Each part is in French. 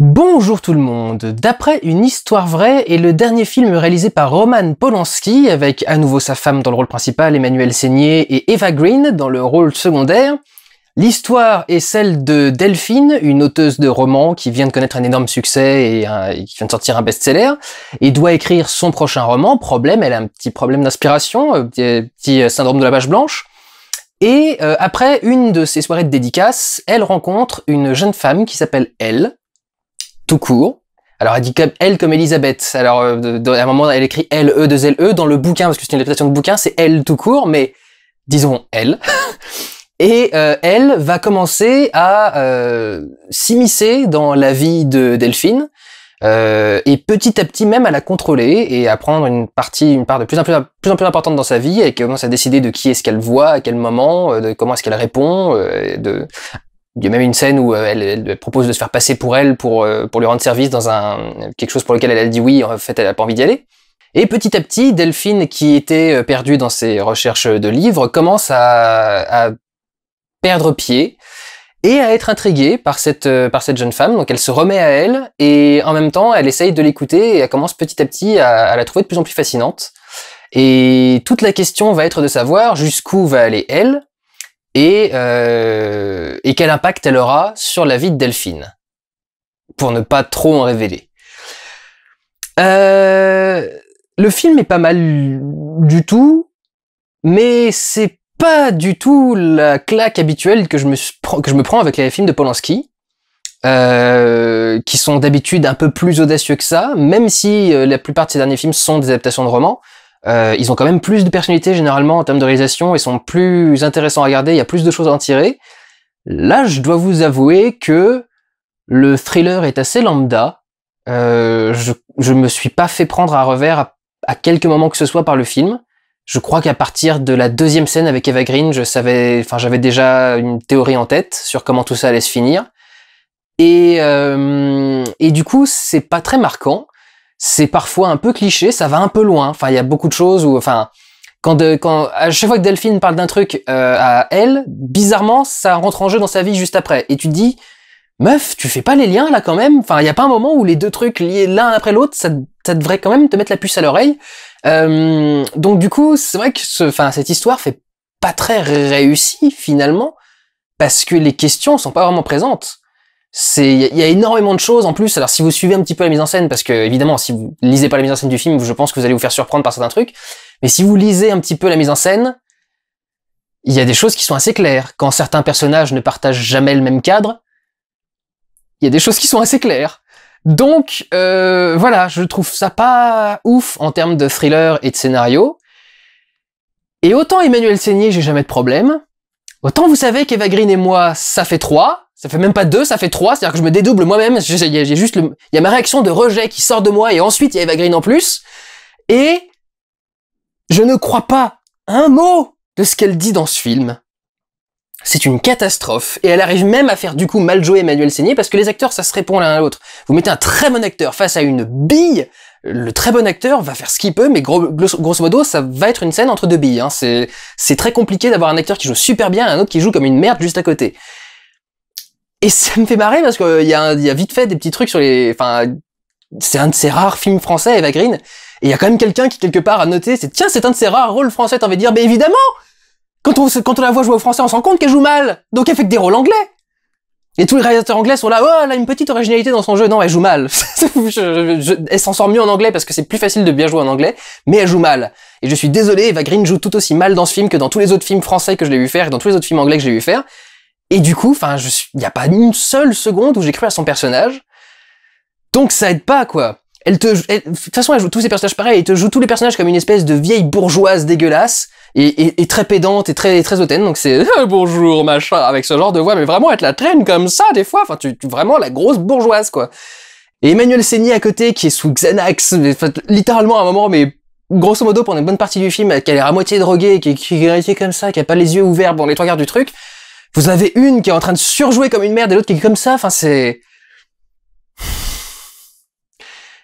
Bonjour tout le monde D'après une histoire vraie et le dernier film réalisé par Roman Polanski, avec à nouveau sa femme dans le rôle principal, Emmanuel Seigné, et Eva Green dans le rôle secondaire, l'histoire est celle de Delphine, une auteuse de romans qui vient de connaître un énorme succès et, qui vient de sortir un best-seller, et doit écrire son prochain roman. Problème, elle a un petit problème d'inspiration, euh, petit euh, euh, syndrome de la page blanche. Et après une de ses soirées de dédicaces, elle rencontre une jeune femme qui s'appelle Elle, tout court. Alors elle dit comme elle comme Elisabeth. Alors euh, à un moment elle écrit L E 2 L E dans le bouquin parce que c'est une adaptation de bouquin, c'est elle tout court, mais disons elle. Et euh, elle va commencer à euh, s'immiscer dans la vie de Delphine et petit à petit même à la contrôler et à prendre une partie, une part de plus en plus, plus, en plus importante dans sa vie. et commence à décider de qui est-ce qu'elle voit, à quel moment, de comment est-ce qu'elle répond, de il y a même une scène où euh, elle, propose de se faire passer pour elle pour, euh, pour lui rendre service dans un, quelque chose pour lequel elle, elle dit oui, en fait elle n'a pas envie d'y aller. Et petit à petit, Delphine, qui était euh, perdue dans ses recherches de livres, commence à, à perdre pied et à être intriguée par cette, par cette jeune femme. Donc elle se remet à elle et en même temps elle essaye de l'écouter et elle commence petit à petit à, la trouver de plus en plus fascinante. Et toute la question va être de savoir jusqu'où va aller elle, et, euh, et quel impact elle aura sur la vie de Delphine, pour ne pas trop en révéler. Euh, le film est pas mal du tout, mais c'est pas du tout la claque habituelle que je me, que je me prends avec les films de Polanski, euh, qui sont d'habitude un peu plus audacieux que ça, même si la plupart de ces derniers films sont des adaptations de romans. Euh, ils ont quand même plus de personnalité généralement en termes de réalisation, ils sont plus intéressants à regarder, il y a plus de choses à en tirer. Là, je dois vous avouer que le thriller est assez lambda. Euh, je, ne me suis pas fait prendre à revers à, à quelques moments que ce soit par le film. Je crois qu'à partir de la deuxième scène avec Eva Green, je savais, enfin, j'avais déjà une théorie en tête sur comment tout ça allait se finir. Et, euh, et du coup, c'est pas très marquant c'est parfois un peu cliché, ça va un peu loin. Enfin, il y a beaucoup de choses où, enfin, quand, de, quand à chaque fois que Delphine parle d'un truc euh, à elle, bizarrement, ça rentre en jeu dans sa vie juste après. Et tu te dis, meuf, tu fais pas les liens là quand même. Enfin, il y a pas un moment où les deux trucs liés l'un après l'autre, ça, ça, devrait quand même te mettre la puce à l'oreille. Euh, donc du coup, c'est vrai que, ce, enfin, cette histoire fait pas très réussi finalement parce que les questions sont pas vraiment présentes c'est il y, a énormément de choses en plus. Alors si vous suivez un petit peu la mise en scène, parce que évidemment si vous lisez pas la mise en scène du film, je pense que vous allez vous faire surprendre par certains trucs. Mais si vous lisez un petit peu la mise en scène, il y a des choses qui sont assez claires. Quand certains personnages ne partagent jamais le même cadre, il y a des choses qui sont assez claires. Donc euh, voilà, je trouve ça pas ouf en termes de thriller et de scénario. Et autant Emmanuel Seigné, j'ai jamais de problème. Autant vous savez qu'Eva Green et moi, ça fait trois. Ça fait même pas deux, ça fait trois, c'est-à-dire que je me dédouble moi-même, il y, a juste y a ma réaction de rejet qui sort de moi et ensuite il y a Eva Green en plus. Et je ne crois pas un mot de ce qu'elle dit dans ce film. C'est une catastrophe. Et elle arrive même à faire du coup mal jouer Emmanuel Seigné parce que les acteurs, ça se répond l'un à l'autre. Vous mettez un très bon acteur face à une bille, le très bon acteur va faire ce qu'il peut, mais grosso modo, ça va être une scène entre deux billes. Hein. C'est très compliqué d'avoir un acteur qui joue super bien et un autre qui joue comme une merde juste à côté. Et ça me fait marrer parce qu'il euh, y, a, vite fait des petits trucs sur les... Enfin, c'est un de ces rares films français, Eva Green, et il y a quand même quelqu'un qui quelque part a noté, c'est tiens, c'est un de ces rares rôles français, t'en veux dire, mais évidemment quand on, quand on la voit jouer au français, on s'en rend compte qu'elle joue mal, donc elle fait que des rôles anglais et tous les réalisateurs anglais sont là, oh, elle a une petite originalité dans son jeu. Non, elle joue mal. elle s'en sort mieux en anglais parce que c'est plus facile de bien jouer en anglais, mais elle joue mal. Et je suis désolé, Eva Green joue tout aussi mal dans ce film que dans tous les autres films français que je l'ai vu faire et dans tous les autres films anglais que j'ai vu faire. Et du coup, enfin, il n'y a pas une seule seconde où j'ai cru à son personnage. Donc ça aide pas, quoi. Elle te, de toute façon, elle joue tous ces personnages pareils. Elle te joue tous les personnages comme une espèce de vieille bourgeoise dégueulasse et, et, et très pédante et très très hautaine. Donc c'est bonjour machin avec ce genre de voix, mais vraiment être la traîne comme ça des fois. Enfin, tu, tu vraiment la grosse bourgeoise, quoi. Et Emmanuel Séni à côté, qui est sous Xanax, littéralement à un moment, mais grosso modo pendant une bonne partie du film, qu'elle est à moitié droguée, qui, qui est comme ça, qui a pas les yeux ouverts, bon les trois quarts du truc, vous avez une qui est en train de surjouer comme une merde et l'autre qui est comme ça. Enfin, c'est...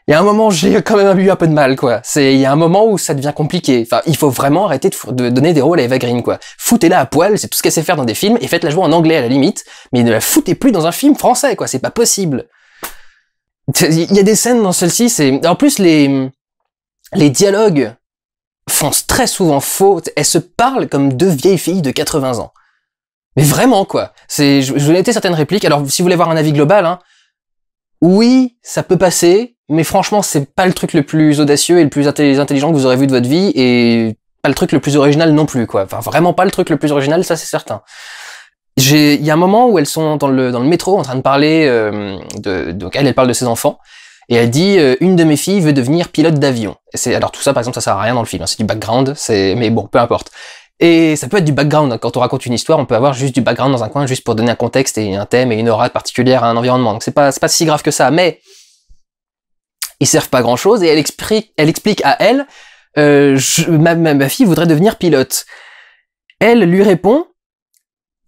Il y a un moment, j'ai quand même eu un peu de mal, quoi. C'est, il y a un moment où ça devient compliqué. Enfin, il faut vraiment arrêter de, donner des rôles à Eva Green, quoi. Foutez-la à poil, c'est tout ce qu'elle sait faire dans des films, et faites-la jouer en anglais à la limite, mais ne la foutez plus dans un film français, quoi. C'est pas possible. Il y a des scènes dans celle-ci, c'est, en plus, les, les dialogues font très souvent faute. Elles se parlent comme deux vieilles filles de 80 ans. Mais vraiment, quoi. C'est, je, je, certaines répliques. Alors, si vous voulez avoir un avis global, hein, oui, ça peut passer, mais franchement, c'est pas le truc le plus audacieux et le plus intelligent que vous aurez vu de votre vie, et pas le truc le plus original non plus, quoi. Enfin, vraiment pas le truc le plus original, ça c'est certain. J'ai, il y a un moment où elles sont dans le dans le métro en train de parler euh, de, donc elle elle parle de ses enfants et elle dit euh, une de mes filles veut devenir pilote d'avion. C'est alors tout ça par exemple ça sert à rien dans le film, hein. c'est du background, c'est mais bon peu importe. Et ça peut être du background. Quand on raconte une histoire, on peut avoir juste du background dans un coin, juste pour donner un contexte et un thème et une aura particulière à un environnement. Donc c'est pas, pas si grave que ça. Mais ils servent pas grand chose et elle explique, à elle, euh, ma, fille voudrait devenir pilote. Elle lui répond,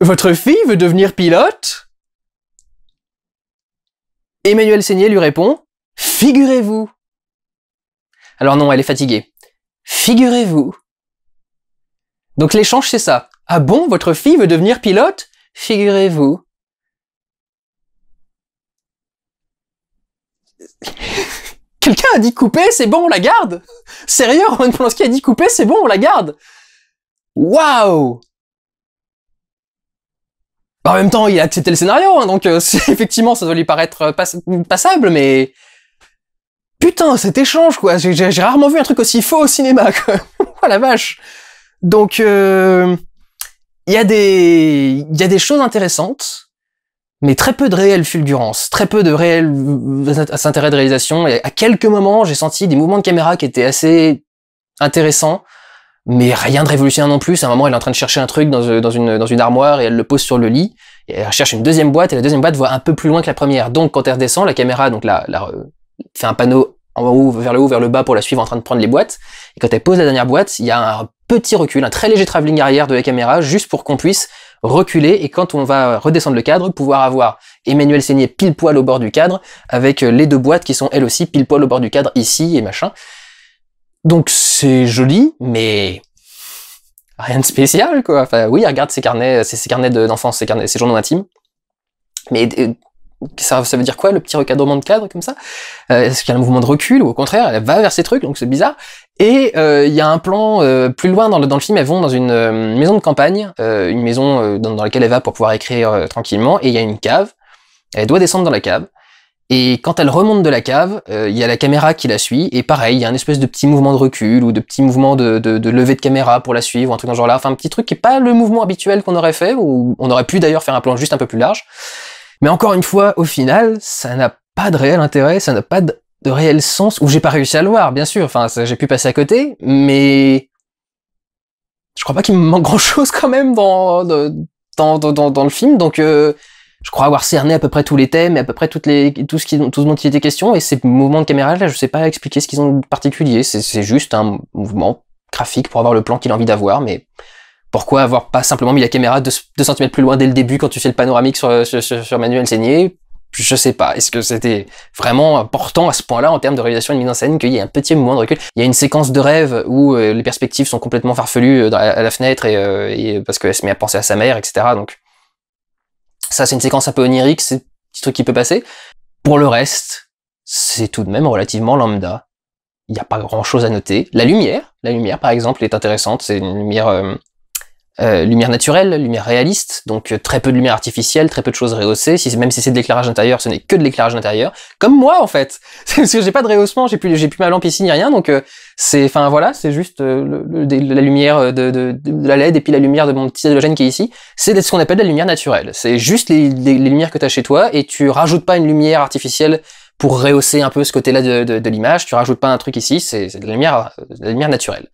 votre fille veut devenir pilote Emmanuel Seigné lui répond, figurez-vous. Alors non, elle est fatiguée. Figurez-vous donc l'échange, c'est ça. Ah bon, votre fille veut devenir pilote Figurez-vous. Quelqu'un a dit couper, c'est bon, on la garde Sérieux, Roman Polanski a dit couper, c'est bon, on la garde Waouh bah, en même temps, il a accepté le scénario, hein, donc euh, effectivement, ça doit lui paraître euh, passable, mais... Putain, cet échange, quoi J'ai rarement vu un truc aussi faux au cinéma, quoi Oh la vache donc, euh, il y, a des, y a des choses intéressantes, mais très peu de réelles fulgurances, très peu de réels euh, intérêts de réalisation. à quelques moments, j'ai senti des mouvements de caméra qui étaient assez intéressants, mais rien de révolutionnaire non plus. À un moment, elle est en train de chercher un truc euh, dans, une, dans une armoire et elle le pose sur le lit. Et elle cherche une deuxième boîte et la deuxième boîte voit un peu plus loin que la première. Donc, quand elle redescend, la caméra donc la, fait un panneau en haut, vers le haut, vers le bas pour la suivre en train de prendre les boîtes. Et quand elle pose la dernière boîte, il y a un petit recul, un très léger travelling arrière de la caméra, juste pour qu'on puisse reculer et quand on va redescendre le cadre, pouvoir avoir Emmanuel Seigné pile poil au bord du cadre, avec euh, les deux boîtes qui sont elles aussi pile poil au bord du cadre ici et machin. Donc c'est joli, mais rien de spécial quoi. Enfin oui, regarde ces carnets, ces carnets d'enfance, ces carnets, ces journaux intimes. Mais euh, ça, veut dire quoi le petit recadrement de cadre comme ça euh, Est-ce qu'il y a un mouvement de recul ou au contraire elle va vers ces trucs donc c'est bizarre Et euh, il y a un plan euh, plus loin dans le, film, elles vont dans une maison de campagne, une maison dans, laquelle elle va pour pouvoir écrire tranquillement et il y a une cave. Elle doit descendre dans la cave. Et quand elle remonte de la cave, il y a la caméra qui la suit, et pareil, il y a un espèce de petit mouvement de recul, ou de petit mouvement de, de levée de caméra pour la suivre, un truc dans ce genre-là, enfin un petit truc qui n'est pas le mouvement habituel qu'on aurait fait, ou on aurait pu d'ailleurs faire un plan juste un peu plus large. Mais encore une fois, au final, ça n'a pas de réel intérêt, ça n'a pas de, réel sens, ou j'ai pas réussi à le voir, bien sûr, enfin, j'ai pu passer à côté, mais je crois pas qu'il me manque grand chose quand même dans, dans, le film, donc euh, je crois avoir cerné à peu près tous les thèmes et à peu près toutes les, tout, ce qui, tout ce dont il était question, et ces mouvements de caméra là, je sais pas expliquer ce qu'ils ont de particulier, c'est juste un mouvement graphique pour avoir le plan qu'il a envie d'avoir, mais pourquoi avoir pas simplement mis la caméra 2 cm plus loin dès le début quand tu fais le panoramique sur, sur, Manuel Seigné je sais pas. Est-ce que c'était vraiment important à ce point-là en termes de réalisation et de mise en scène qu'il y ait un petit moindre de recul Il y a une séquence de rêve où euh, les perspectives sont complètement farfelues euh, à la fenêtre et, euh, parce qu'elle se met à penser à sa mère, etc. Donc ça, c'est une séquence un peu onirique, c'est un petit truc qui peut passer. Pour le reste, c'est tout de même relativement lambda. Il n'y a pas grand-chose à noter. La lumière, la lumière par exemple, est intéressante. C'est une lumière euh, lumière naturelle, lumière réaliste, donc euh, très peu de lumière artificielle, très peu de choses rehaussées, si, même si c'est de l'éclairage intérieur, ce n'est que de l'éclairage intérieur, comme moi en fait, parce que j'ai pas de rehaussement, j'ai plus, j'ai plus ma lampe ici ni rien, donc euh, c'est, enfin voilà, c'est juste la lumière de, la LED et puis la lumière de mon petit halogène qui est ici, c'est ce qu'on appelle la lumière naturelle, c'est juste les, lumières que tu as chez toi et tu rajoutes pas une lumière artificielle pour rehausser un peu ce côté-là de, l'image, tu rajoutes pas un truc ici, c'est la lumière, de la lumière naturelle.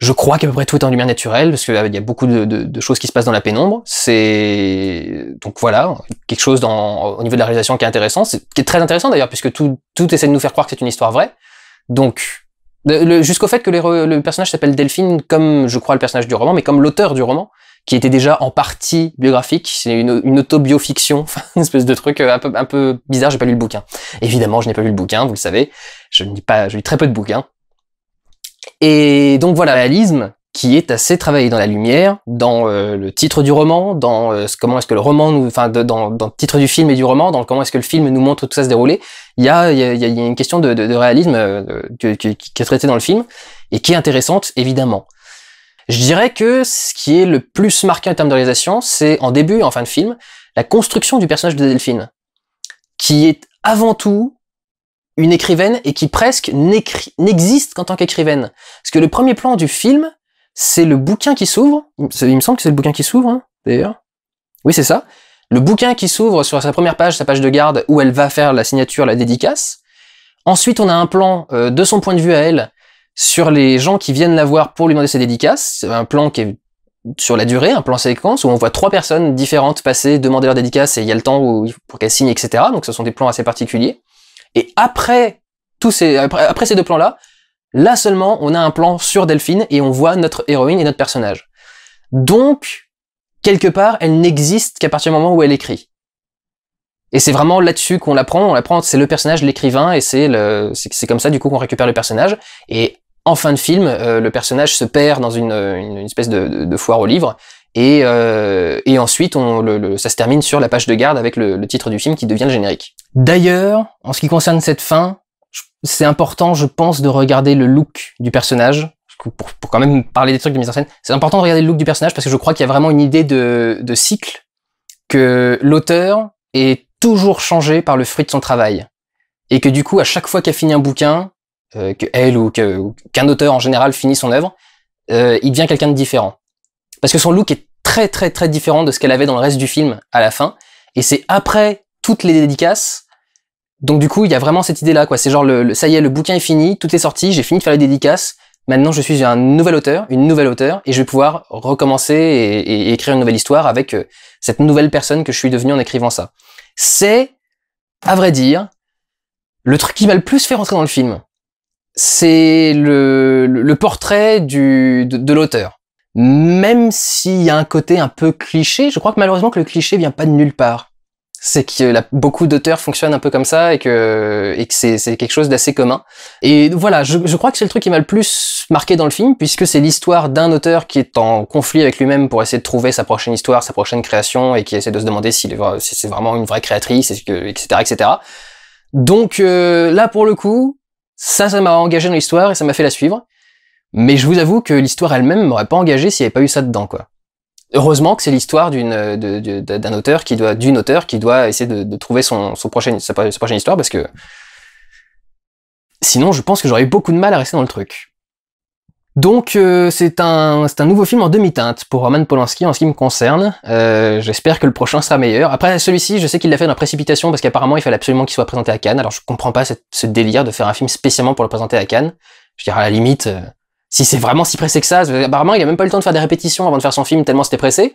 Je crois qu'à peu près tout est en lumière naturelle, parce qu'il euh, il y a beaucoup de, choses qui se passent dans la pénombre. C'est donc voilà quelque chose dans, au niveau de la réalisation qui est intéressant, qui est très intéressant d'ailleurs, puisque tout, tout essaie de nous faire croire que c'est une histoire vraie. Donc jusqu'au fait que le personnage s'appelle Delphine, comme je crois le personnage du roman, mais comme l'auteur du roman, qui était déjà en partie biographique, c'est une, une autobiofiction, une espèce de truc euh, un peu, un peu bizarre, j'ai pas lu le bouquin. Évidemment, je n'ai pas lu le bouquin, vous le savez, je ne lis pas, je lis très peu de bouquins, et donc voilà, réalisme qui est assez travaillé dans la lumière, dans euh, le titre du roman, dans euh, comment est-ce que le roman, enfin dans, le titre du film et du roman, dans comment est-ce que le film nous montre tout ça se dérouler. Il y a, une question de, réalisme euh, qui, est traitée dans le film et qui est intéressante évidemment. Je dirais que ce qui est le plus marqué en termes de réalisation, c'est en début et en fin de film la construction du personnage de Delphine, qui est avant tout une écrivaine et qui presque n'existe qu'en tant qu'écrivaine. Parce que le premier plan du film, c'est le bouquin qui s'ouvre. Il me semble que c'est le bouquin qui s'ouvre, hein, d'ailleurs. Oui, c'est ça. Le bouquin qui s'ouvre sur sa première page, sa page de garde, où elle va faire la signature, la dédicace. Ensuite, on a un plan euh, de son point de vue à elle sur les gens qui viennent la voir pour lui demander ses dédicaces. Un plan qui est sur la durée, un plan séquence où on voit trois personnes différentes passer, demander leur dédicace et il y a le temps où, pour qu'elles signent, etc. Donc ce sont des plans assez particuliers. Et après ces, deux plans-là, là seulement, on a un plan sur Delphine et on voit notre héroïne et notre personnage. Donc, quelque part, elle n'existe qu'à partir du moment où elle écrit. Et c'est vraiment là-dessus qu'on l'apprend. On l'apprend, c'est le personnage, l'écrivain, et c'est comme ça du coup qu'on récupère le personnage. Et en fin de film, euh, le personnage se perd dans une, espèce de, de, foire au livre, et, euh, et ensuite, on, le, ça se termine sur la page de garde avec le, le titre du film qui devient le générique. D'ailleurs, en ce qui concerne cette fin, c'est important, je pense, de regarder le look du personnage. Pour, pour quand même parler des trucs de mise en scène, c'est important de regarder le look du personnage parce que je crois qu'il y a vraiment une idée de, de cycle que l'auteur est toujours changé par le fruit de son travail. Et que du coup, à chaque fois qu'elle finit un bouquin, euh, elle ou qu'un auteur en général finit son œuvre, euh, il devient quelqu'un de différent. Parce que son look est très très très différent de ce qu'elle avait dans le reste du film à la fin. Et c'est après toutes les dédicaces. Donc du coup, il y a vraiment cette idée-là, quoi. C'est genre, le, ça y est, le bouquin est fini, tout est sorti, j'ai fini de faire les dédicaces. Maintenant, je suis un nouvel auteur, une nouvelle auteur, et je vais pouvoir recommencer et, écrire une nouvelle histoire avec euh, cette nouvelle personne que je suis devenu en écrivant ça. C'est, à vrai dire, le truc qui m'a le plus fait rentrer dans le film. C'est le, portrait de l'auteur même s'il y a un côté un peu cliché, je crois que malheureusement que le cliché vient pas de nulle part. C'est que beaucoup d'auteurs fonctionnent un peu comme ça et que, c'est quelque chose d'assez commun. Et voilà, je, crois que c'est le truc qui m'a le plus marqué dans le film, puisque c'est l'histoire d'un auteur qui est en conflit avec lui-même pour essayer de trouver sa prochaine histoire, sa prochaine création, et qui essaie de se demander si, c'est vraiment une vraie créatrice, etc. etc. Donc euh, là, pour le coup, ça, ça m'a engagé dans l'histoire et ça m'a fait la suivre. Mais je vous avoue que l'histoire elle-même m'aurait pas engagé s'il n'y avait pas eu ça dedans, quoi. Heureusement que c'est l'histoire d'une euh, d'un auteur qui doit d'une auteur qui doit essayer de, trouver son, sa, prochaine histoire parce que sinon je pense que j'aurais eu beaucoup de mal à rester dans le truc. Donc euh, c'est un un nouveau film en demi-teinte pour Roman Polanski en ce qui me concerne. Euh, j'espère que le prochain sera meilleur. Après celui-ci, je sais qu'il l'a fait dans la précipitation parce qu'apparemment il fallait absolument qu'il soit présenté à Cannes. Alors je comprends pas ce délire de faire un film spécialement pour le présenter à Cannes. Je dirais à la limite si c'est vraiment si pressé que ça, apparemment il n'a même pas eu le temps de faire des répétitions avant de faire son film tellement c'était pressé.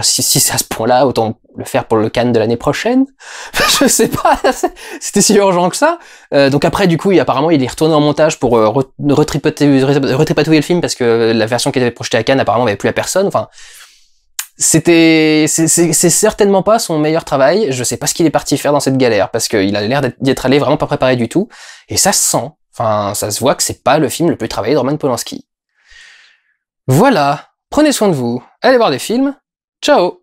si, c'est à ce point-là, autant le faire pour le Cannes de l'année prochaine. je sais pas, c'était si urgent que ça. Euh, donc après, du coup, il, apparemment, il est retourné en montage pour euh, retripoter le film parce que la version qui avait projetée à Cannes, apparemment, n'avait plus la personne. Enfin, c'était, c'est certainement pas son meilleur travail. Je sais pas ce qu'il est parti faire dans cette galère parce qu'il a l'air d'être allé vraiment pas préparé du tout. Et ça se sent. Enfin, ça se voit que c'est pas le film le plus travaillé de Roman Polanski. Voilà, prenez soin de vous, allez voir des films, ciao